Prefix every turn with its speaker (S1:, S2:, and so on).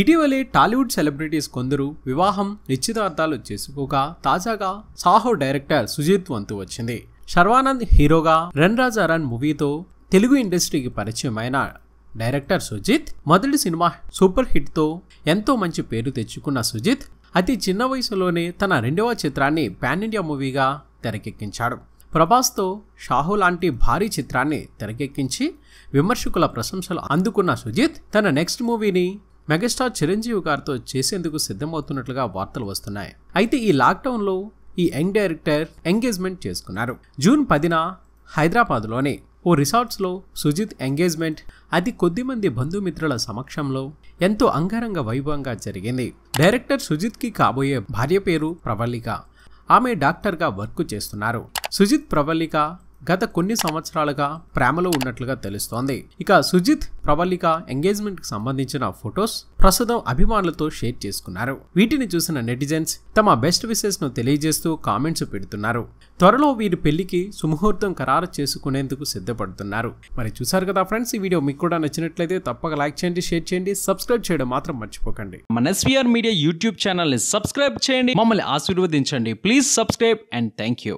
S1: ఇటీవలే టాలీవుడ్ సెలబ్రిటీస్ కొందరు వివాహం నిశ్చితార్థాలు చేసుకోగా తాజాగా సాహో డైరెక్టర్ సుజిత్ వంతు వచ్చింది శర్వానంద్ హీరోగా రన్ రన్ మూవీతో తెలుగు ఇండస్ట్రీకి పరిచయం అయిన డైరెక్టర్ సుజిత్ మొదటి సినిమా సూపర్ హిట్తో ఎంతో మంచి పేరు తెచ్చుకున్న సుజిత్ అతి చిన్న వయసులోనే తన రెండవ చిత్రాన్ని పాన్ ఇండియా మూవీగా తెరకెక్కించాడు ప్రభాస్తో షాహు లాంటి భారీ చిత్రాన్ని తెరకెక్కించి విమర్శకుల ప్రశంసలు అందుకున్న సుజిత్ తన నెక్స్ట్ మూవీని మెగాస్టార్ చిరంజీవి గారితో చేసేందుకు సిద్ధమవుతున్నట్లుగా వార్తలు వస్తున్నాయి అయితే ఈ లాక్డౌన్లో ఈ యంగ్ డైరెక్టర్ ఎంగేజ్మెంట్ చేసుకున్నారు జూన్ పదిన హైదరాబాద్లోని ఓ రిసార్ట్స్లో సుజిత్ ఎంగేజ్మెంట్ అది కొద్దిమంది బంధుమిత్రుల సమక్షంలో ఎంతో అంగరంగ వైభవంగా జరిగింది డైరెక్టర్ సుజిత్కి కాబోయే భార్య పేరు ప్రవల్లిక ఆమె డాక్టర్గా వర్క్ చేస్తున్నారు సుజిత్ ప్రవల్లిక గత కొన్ని సంవత్సరాలుగా ప్రేమలో ఉన్నట్లుగా తెలుస్తోంది ఇక సుజిత్ ప్రవళిక ఎంగేజ్మెంట్ కి సంబంధించిన ఫొటోస్ ప్రస్తుతం అభిమానులతో షేర్ చేసుకున్నారు వీటిని చూసిన నెటిజన్స్ తమ బెస్ట్ విషెస్ ను తెలియజేస్తూ కామెంట్స్ పెడుతున్నారు త్వరలో వీరి పెళ్లికి సుముహూర్తం ఖరారు చేసుకునేందుకు సిద్ధపడుతున్నారు మరి చూసారు కదా ఫ్రెండ్స్ ఈ వీడియో మీకు కూడా నచ్చినట్లయితే తప్పక లైక్ చేయండి షేర్ చేయండి సబ్స్క్రైబ్ చేయడం మాత్రం మర్చిపోకండి మన ఎస్వీఆర్ మీడియా యూట్యూబ్ ఛానల్ ని సబ్స్క్రైబ్ చేయండి మమ్మల్ని ఆశీర్వదించండి please subscribe and thank you